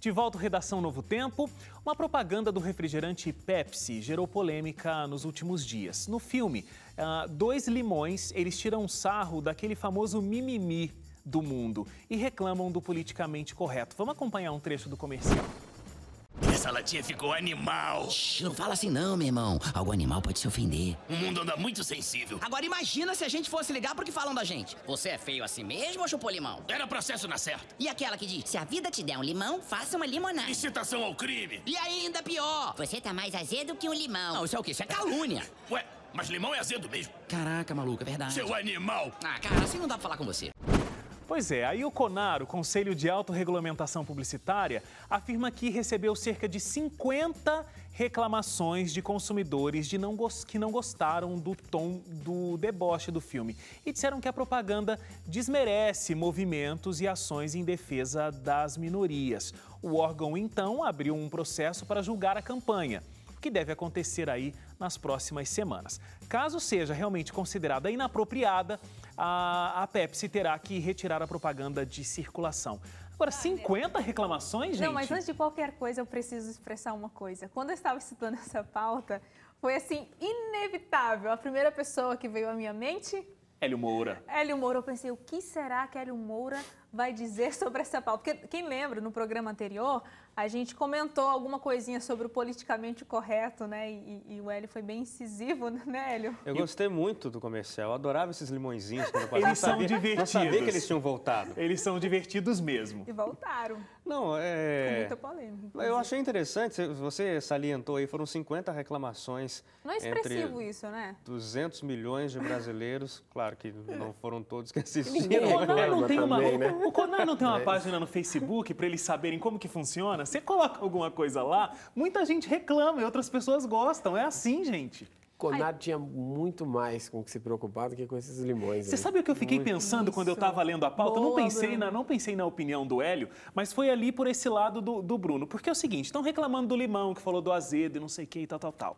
De volta à redação Novo Tempo, uma propaganda do refrigerante Pepsi gerou polêmica nos últimos dias. No filme, ah, dois limões, eles tiram sarro daquele famoso mimimi do mundo e reclamam do politicamente correto. Vamos acompanhar um trecho do comercial. Nossa, a latinha ficou animal. Shhh, não fala assim não, meu irmão. Algo animal pode se ofender. O mundo anda muito sensível. Agora imagina se a gente fosse ligar pro que falam da gente. Você é feio assim mesmo ou chupou limão? Era processo na certa. E aquela que diz, se a vida te der um limão, faça uma limonada. Incitação ao crime. E ainda pior. Você tá mais azedo que um limão. Não, isso é o quê? Isso é calúnia. Ué, mas limão é azedo mesmo. Caraca, maluco, é verdade. Seu animal. Ah, cara, assim não dá pra falar com você. Pois é, aí o CONAR, o Conselho de Autorregulamentação Publicitária, afirma que recebeu cerca de 50 reclamações de consumidores de não que não gostaram do tom do deboche do filme e disseram que a propaganda desmerece movimentos e ações em defesa das minorias. O órgão então abriu um processo para julgar a campanha o que deve acontecer aí nas próximas semanas. Caso seja realmente considerada inapropriada, a, a Pepsi terá que retirar a propaganda de circulação. Agora, 50 ah, reclamações, gente? Não, mas antes de qualquer coisa, eu preciso expressar uma coisa. Quando eu estava estudando essa pauta, foi assim, inevitável. A primeira pessoa que veio à minha mente Hélio Moura. Hélio Moura, eu pensei, o que será que Hélio Moura vai dizer sobre essa pauta? Porque quem lembra, no programa anterior, a gente comentou alguma coisinha sobre o politicamente correto, né? E, e o Hélio foi bem incisivo, né, Hélio? Eu gostei muito do comercial, eu adorava esses limõezinhos quando eu passava. Eles são sabia, divertidos. Não sabia que eles tinham voltado. Eles são divertidos mesmo. E voltaram. Não, é. Com muita polêmica. Eu achei interessante, você salientou aí, foram 50 reclamações. Não é expressivo isso, né? 200 milhões de brasileiros, claro que não foram todos que assistiram. Ninguém, o Conan não tem uma, né? o Conan não tem uma é. página no Facebook para eles saberem como que funciona? Você coloca alguma coisa lá, muita gente reclama e outras pessoas gostam. É assim, gente. Conar Ai. tinha muito mais com o que se preocupar do que com esses limões. Você aí. sabe o que eu fiquei muito pensando isso. quando eu estava lendo a pauta? Boa, não, pensei na, não pensei na opinião do Hélio, mas foi ali por esse lado do, do Bruno. Porque é o seguinte, estão reclamando do limão, que falou do azedo e não sei o que e tal, tal, tal.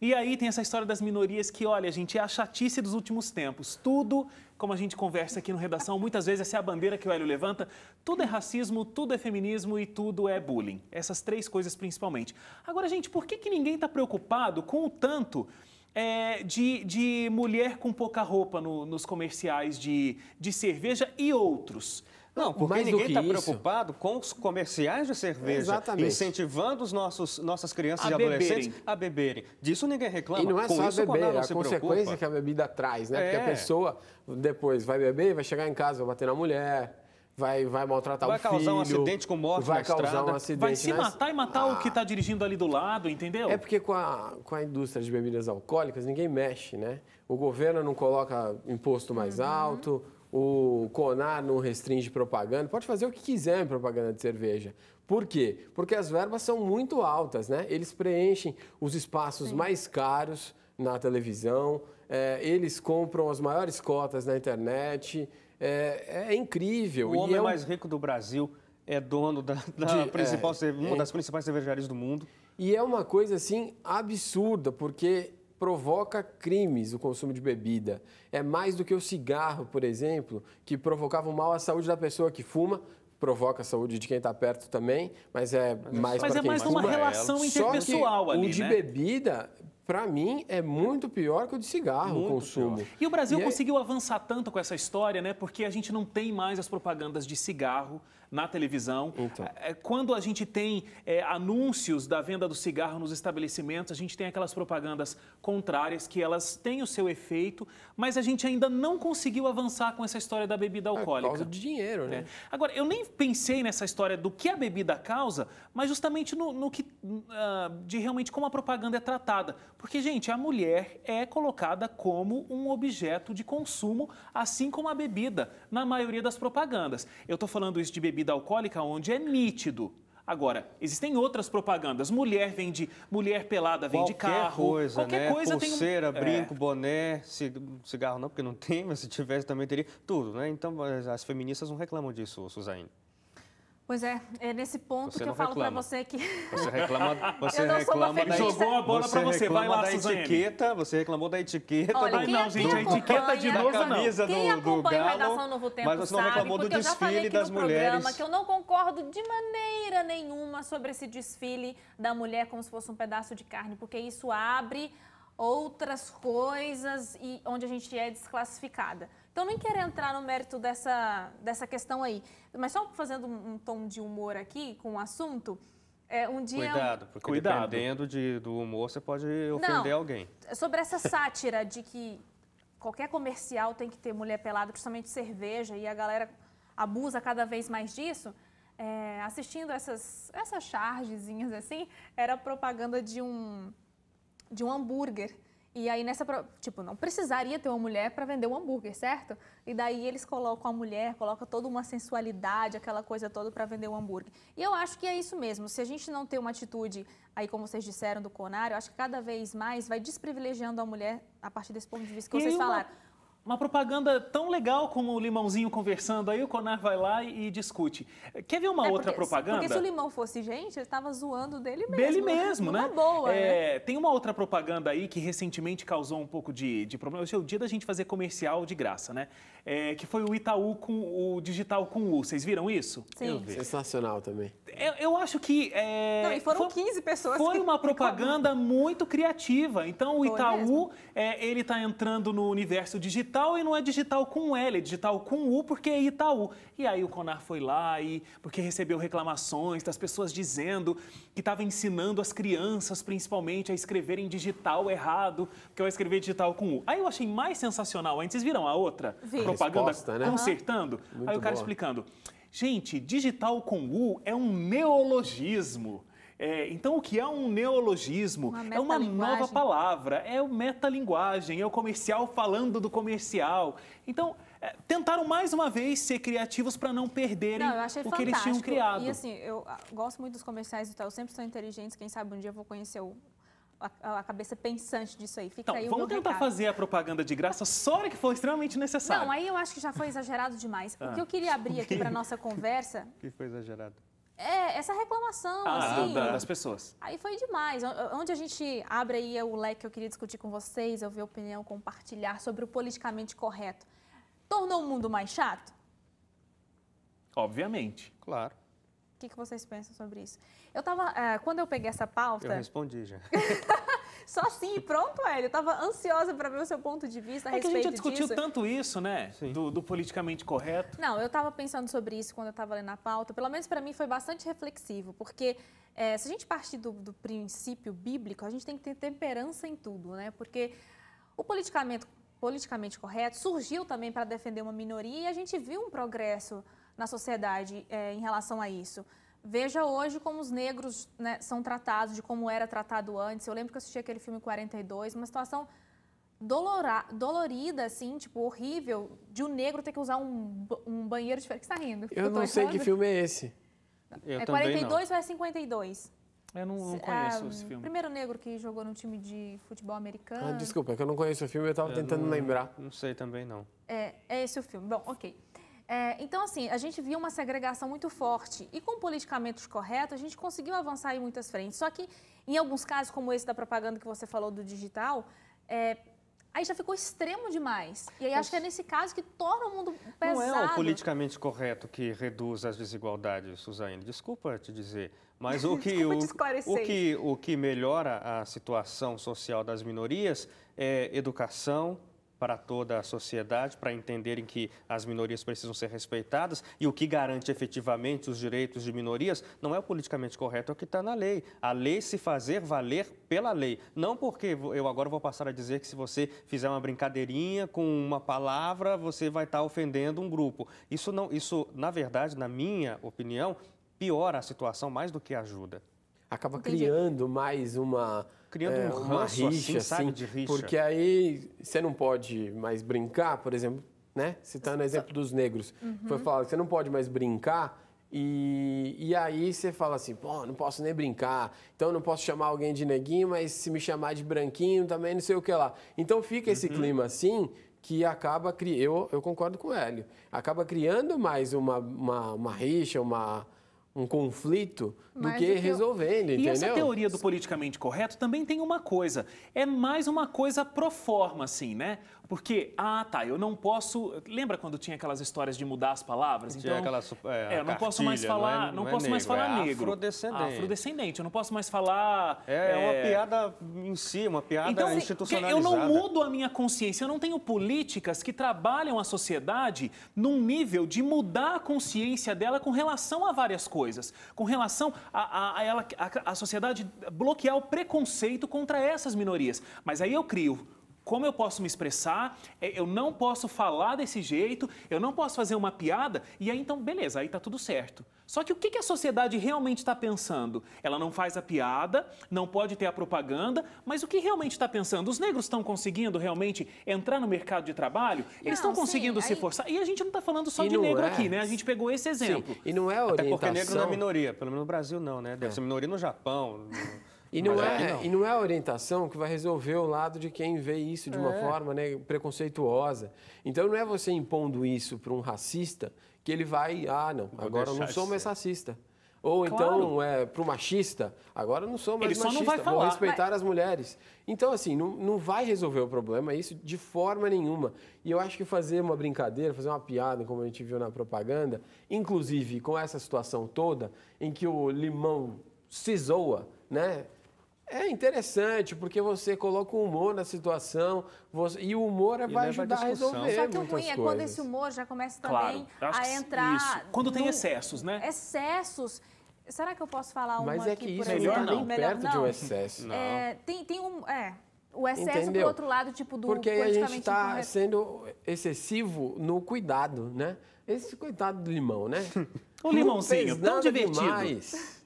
E aí tem essa história das minorias que, olha, gente, é a chatice dos últimos tempos. Tudo, como a gente conversa aqui no Redação, muitas vezes essa é a bandeira que o Hélio levanta, tudo é racismo, tudo é feminismo e tudo é bullying. Essas três coisas principalmente. Agora, gente, por que, que ninguém está preocupado com o tanto... É, de, de mulher com pouca roupa no, nos comerciais de, de cerveja e outros. Não, porque Mais ninguém está preocupado com os comerciais de cerveja Exatamente. incentivando os nossos, nossas crianças a e adolescentes a beberem. Disso ninguém reclama. E não é com só isso, beber, é a consequência preocupa. que a bebida traz, né? É. Porque a é. pessoa depois vai beber, vai chegar em casa, vai bater na mulher, vai, vai maltratar vai o filho. Vai causar um acidente com morte vai na causar estrada. Um acidente vai se matar e matar ah. o que está ah. dirigindo ali do lado, entendeu? É porque com a, com a indústria de bebidas alcoólicas ninguém mexe, né? O governo não coloca imposto mais uhum. alto, o CONAR não restringe propaganda, pode fazer o que quiser em propaganda de cerveja. Por quê? Porque as verbas são muito altas, né? Eles preenchem os espaços Sim. mais caros na televisão, é, eles compram as maiores cotas na internet. É, é incrível. O homem é um... mais rico do Brasil é dono da, da de, é, principal, uma é. das principais cervejarias do mundo. E é uma coisa assim absurda, porque provoca crimes o consumo de bebida. É mais do que o cigarro, por exemplo, que provocava mal à saúde da pessoa que fuma, provoca a saúde de quem está perto também, mas é mas é mais Mas é mais uma relação interpessoal ali, O de né? bebida para mim, é muito pior que o de cigarro muito o consumo. Pior. E o Brasil e conseguiu é... avançar tanto com essa história, né? Porque a gente não tem mais as propagandas de cigarro na televisão. Então. É, quando a gente tem é, anúncios da venda do cigarro nos estabelecimentos, a gente tem aquelas propagandas contrárias que elas têm o seu efeito, mas a gente ainda não conseguiu avançar com essa história da bebida alcoólica. É por causa de dinheiro, né? É. Agora, eu nem pensei nessa história do que a bebida causa, mas justamente no, no que uh, de realmente como a propaganda é tratada. Porque, gente, a mulher é colocada como um objeto de consumo, assim como a bebida, na maioria das propagandas. Eu estou falando isso de bebida bebida alcoólica onde é nítido. Agora, existem outras propagandas. Mulher vende, mulher pelada vende qualquer carro. Coisa, qualquer né? coisa, Pulseira, tem é. brinco, é. boné, cigarro não, porque não tem, mas se tivesse também teria tudo, né? Então, as feministas não reclamam disso, Suzane. Pois é, é nesse ponto você que eu falo para você que. Você reclama, você reclama da jogou a bola para você, vai lá, da etiqueta, você reclamou da etiqueta. Olha, do... quem, não, gente, a etiqueta de novo não. quem do Galo, a redação Novo Tempo mas você não sabe, reclamou do desfile das mulheres. Programa, que eu não concordo de maneira nenhuma sobre esse desfile da mulher como se fosse um pedaço de carne, porque isso abre outras coisas e onde a gente é desclassificada. Então, nem quero entrar no mérito dessa, dessa questão aí, mas só fazendo um tom de humor aqui com o assunto. É, um dia Cuidado, porque Cuidado. dependendo de, do humor, você pode ofender Não, alguém. Sobre essa sátira de que qualquer comercial tem que ter mulher pelada, principalmente cerveja, e a galera abusa cada vez mais disso. É, assistindo essas, essas chargezinhas assim, era propaganda de um, de um hambúrguer e aí nessa, tipo, não precisaria ter uma mulher para vender um hambúrguer, certo? E daí eles colocam a mulher, colocam toda uma sensualidade, aquela coisa toda para vender o um hambúrguer. E eu acho que é isso mesmo. Se a gente não tem uma atitude aí como vocês disseram do conário, eu acho que cada vez mais vai desprivilegiando a mulher a partir desse ponto de vista que e vocês uma... falaram uma propaganda tão legal como o limãozinho conversando, aí o Conar vai lá e, discute. Quer ver uma é, outra porque, propaganda? Porque se o limão fosse gente, ele estava zoando dele mesmo. Dele né? mesmo, né? boa. Né? É, né? Tem uma outra propaganda aí que recentemente causou um pouco de, de problema. Hoje é o dia da gente fazer comercial de graça, né? é, que foi o Itaú com o digital com U. Vocês viram isso? Sim. Sensacional também. Eu, eu acho que. É, Não, e foram foi, 15 pessoas. Foi uma propaganda muito criativa. Então o foi Itaú, é, ele está entrando no universo digital e não é digital com L, é digital com U, porque é Itaú. E aí o Conar foi lá e porque recebeu reclamações das pessoas dizendo que estava ensinando as crianças, principalmente, a escreverem digital errado, porque vai escrever digital com U. Aí eu achei mais sensacional ainda. Vocês viram a outra? Vi propaganda né? consertando. Aí o cara boa. explicando. Gente, digital com U é um neologismo. É, então, o que é um neologismo? Uma é uma nova palavra, é o metalinguagem, é o comercial falando do comercial. Então, é, tentaram mais uma vez ser criativos para não perderem não, o que eles tinham criado. E assim, eu ah, gosto muito dos comerciais e tal, eu sempre são inteligentes, quem sabe um dia eu vou conhecer o a, a, cabeça pensante disso aí. Fica então, aí vamos tentar recado. fazer a propaganda de graça só na hora que for extremamente necessário. Não, aí eu acho que já foi exagerado demais. Ah. O que eu queria abrir aqui para nossa conversa... O que foi exagerado? É, essa reclamação, ah, assim... das pessoas. Aí foi demais. Onde a gente abre aí é o leque que eu queria discutir com vocês, ouvir opinião, compartilhar sobre o politicamente correto. Tornou o mundo mais chato? Obviamente. Claro. O que, que vocês pensam sobre isso? Eu tava. É, quando eu peguei essa pauta. Eu respondi já. Só assim, pronto, Hélio. Eu tava ansiosa para ver o seu ponto de vista a é respeito disso. que a gente já discutiu disso. tanto isso, né? Do, do, politicamente correto. Não, eu tava pensando sobre isso quando eu tava lendo a pauta. Pelo menos para mim foi bastante reflexivo, porque é, se a gente partir do, do princípio bíblico, a gente tem que ter temperança em tudo, né? Porque o politicamente, politicamente correto surgiu também para defender uma minoria e a gente viu um progresso na sociedade é, em relação a isso. Veja hoje como os negros né, são tratados, de como era tratado antes. Eu lembro que eu assisti aquele filme 42, uma situação dolora, dolorida, assim, tipo, horrível, de um negro ter que usar um, um banheiro diferente. Tá que você está rindo? Eu, eu não sei que filme é esse. Eu é 42 não. ou é 52? Eu não, não é, conheço ah, esse filme. Primeiro negro que jogou no time de futebol americano. Ah, desculpa, é que eu não conheço o filme, eu estava tentando não, lembrar. Não sei também, não. É, é esse o filme. Bom, ok. É, então, assim, a gente viu uma segregação muito forte e com politicamente correto a gente conseguiu avançar em muitas frentes. Só que em alguns casos, como esse da propaganda que você falou do digital, é, aí já ficou extremo demais. E aí Mas... acho que é nesse caso que torna o mundo pesado. Não é o politicamente correto que reduz as desigualdades, Suzane. Desculpa te dizer. Mas o que, o, o, que, o que melhora a situação social das minorias é educação, para toda a sociedade, para entenderem que as minorias precisam ser respeitadas e o que garante efetivamente os direitos de minorias não é o politicamente correto, é o que está na lei. A lei se fazer valer pela lei. Não porque eu agora vou passar a dizer que se você fizer uma brincadeirinha com uma palavra, você vai estar tá ofendendo um grupo. Isso não, isso, na verdade, na minha opinião, piora a situação mais do que ajuda acaba Entendi. criando mais uma criando é, um uma assim, rixa, assim, sabe, de rixa, porque aí você não pode mais brincar, por exemplo, né? Citando o exemplo dos negros, uhum. foi falado você não pode mais brincar e, e aí você fala assim, pô, não posso nem brincar, então não posso chamar alguém de neguinho, mas se me chamar de branquinho também não sei o que lá. Então fica esse uhum. clima assim que acaba criando, eu, eu concordo com o Hélio, acaba criando mais uma, uma, uma rixa, uma um conflito mais do que, que resolvendo, eu... entendeu? E essa teoria do politicamente correto também tem uma coisa, é mais uma coisa pro forma, assim, né? Porque, ah, tá, eu não posso... Lembra quando tinha aquelas histórias de mudar as palavras? Então, tinha aquela... É, é eu não posso mais falar, não, é, não, não é posso negro, mais é falar negro. Afrodescendente. Afrodescendente, eu não posso mais falar... É, é uma piada em si, uma piada então, institucionalizada. Assim, eu não mudo a minha consciência, eu não tenho políticas que trabalham a sociedade num nível de mudar a consciência dela com relação a várias coisas coisas, com relação a, a, a ela, a, a sociedade bloquear o preconceito contra essas minorias. Mas aí eu crio como eu posso me expressar, é, eu não posso falar desse jeito, eu não posso fazer uma piada, e aí então, beleza, aí tá tudo certo. Só que o que a sociedade realmente está pensando? Ela não faz a piada, não pode ter a propaganda, mas o que realmente está pensando? Os negros estão conseguindo realmente entrar no mercado de trabalho? Eles estão conseguindo sim, se aí... forçar? E a gente não está falando só e de negro é. aqui, né? A gente pegou esse exemplo. Sim. E não é orientação... Até porque negro não é minoria, pelo menos no Brasil não, né? Deve ser é. minoria no Japão... No... E não, é, não. e não é a orientação que vai resolver o lado de quem vê isso de uma é. forma né, preconceituosa. Então não é você impondo isso para um racista que ele vai, ah, não, Vou agora eu não sou mais ser. racista. Ou então, claro. então, é, para o machista, agora não sou mais Ele machista, só não vai falar, vou respeitar mas... as mulheres. Então, assim, não, não vai resolver o problema, isso de forma nenhuma. E eu acho que fazer uma brincadeira, fazer uma piada, como a gente viu na propaganda, inclusive com essa situação toda, em que o limão se zoa, né? É interessante, porque você coloca o humor na situação você, e o humor é e vai ajudar a, a resolver. Só que o ruim é coisas. quando esse humor já começa também claro, a entrar. Isso. Quando tem no... excessos, né? Excessos. Será que eu posso falar uma Mas é que isso tá melhor não. melhor perto não. de um excesso. Não. É, tem, tem um. É, o excesso do outro lado, tipo do Porque a gente está sendo excessivo no cuidado, né? Esse coitado do limão, né? o limãozinho, tão divertido. Demais.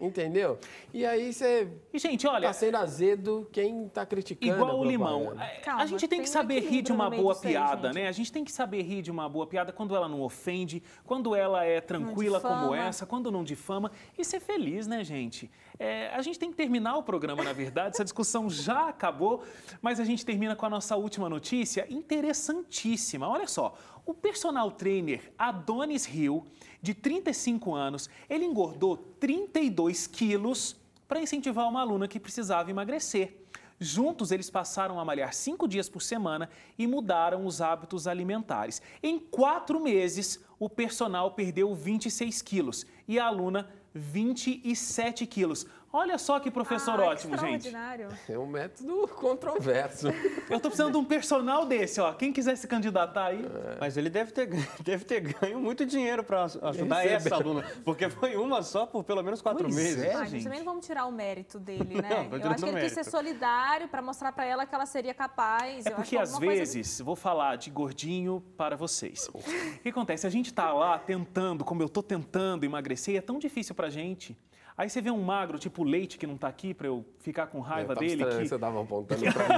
Entendeu? E aí você. E, gente, olha. Tá sendo azedo quem tá criticando. Igual o limão. Né? É, Calma, a gente tem, tem que saber rir de uma boa piada, aí, né? A gente tem que saber rir de uma boa piada quando ela não ofende, quando ela é tranquila como essa, quando não difama. E ser feliz, né, gente? É, a gente tem que terminar o programa, na verdade. Essa discussão já acabou, mas a gente termina com a nossa última notícia interessantíssima. Olha só. O personal trainer Adonis Hill, de 35 anos, ele engordou 32 quilos para incentivar uma aluna que precisava emagrecer. Juntos, eles passaram a malhar cinco dias por semana e mudaram os hábitos alimentares. Em quatro meses, o personal perdeu 26 quilos e a aluna 27 quilos. Olha só que professor ah, ótimo, gente. É um método controverso. Eu estou precisando de um personal desse, ó. Quem quiser se candidatar aí. É. Mas ele deve ter, deve ter ganho muito dinheiro para ajudar Recebe. essa aluna. Porque foi uma só por pelo menos quatro pois meses. É, ah, gente. Também não vamos tirar o mérito dele, né? Não, eu acho que ele quis ser solidário para mostrar para ela que ela seria capaz. É eu porque às vezes, vou falar de gordinho para vocês. O que acontece? A gente está lá tentando, como eu estou tentando emagrecer, e é tão difícil para gente Aí você vê um magro, tipo leite, que não tá aqui para eu ficar com raiva é, tá dele. Que... Você dava apontando pra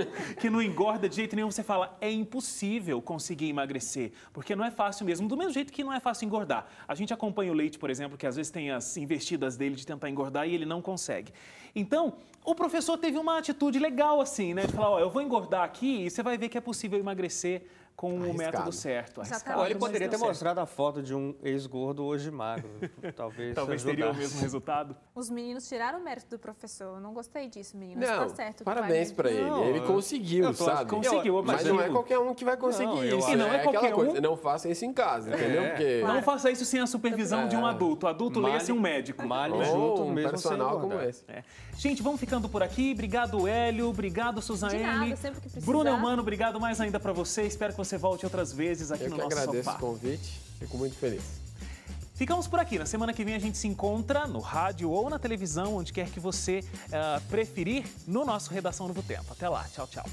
mim. que não engorda de jeito nenhum. Você fala, é impossível conseguir emagrecer, porque não é fácil mesmo. Do mesmo jeito que não é fácil engordar. A gente acompanha o leite, por exemplo, que às vezes tem as investidas dele de tentar engordar e ele não consegue. Então, o professor teve uma atitude legal assim, né? De falar, ó, eu vou engordar aqui e você vai ver que é possível emagrecer com Arriscado. o método certo. Arriscado. Olha, ele poderia ter mostrado a foto de um ex-gordo hoje magro. Talvez Talvez teria o mesmo resultado. Os meninos tiraram o mérito do professor. Eu não gostei disso, meninos. Tá não, certo. Parabéns para ele. Não, ele conseguiu, eu sabe? Conseguiu, eu, mas não é qualquer um que vai conseguir não, isso. Né? E não é, é qualquer um. Não faça isso em casa, é. entendeu? Porque... Claro. Não faça isso sem a supervisão é. de um é. adulto. Adulto leia-se um médico. Male oh, junto, um mesmo personal como esse. É. Gente, vamos ficando por aqui. Obrigado, Hélio. Obrigado, Suzane. Bruna Humano, obrigado mais ainda para você. Espero que você volte outras vezes aqui Eu no nosso sofá. Eu que agradeço o convite, fico muito feliz. Ficamos por aqui. Na semana que vem a gente se encontra no rádio ou na televisão, onde quer que você uh, preferir, no nosso Redação Novo Tempo. Até lá. Tchau, tchau.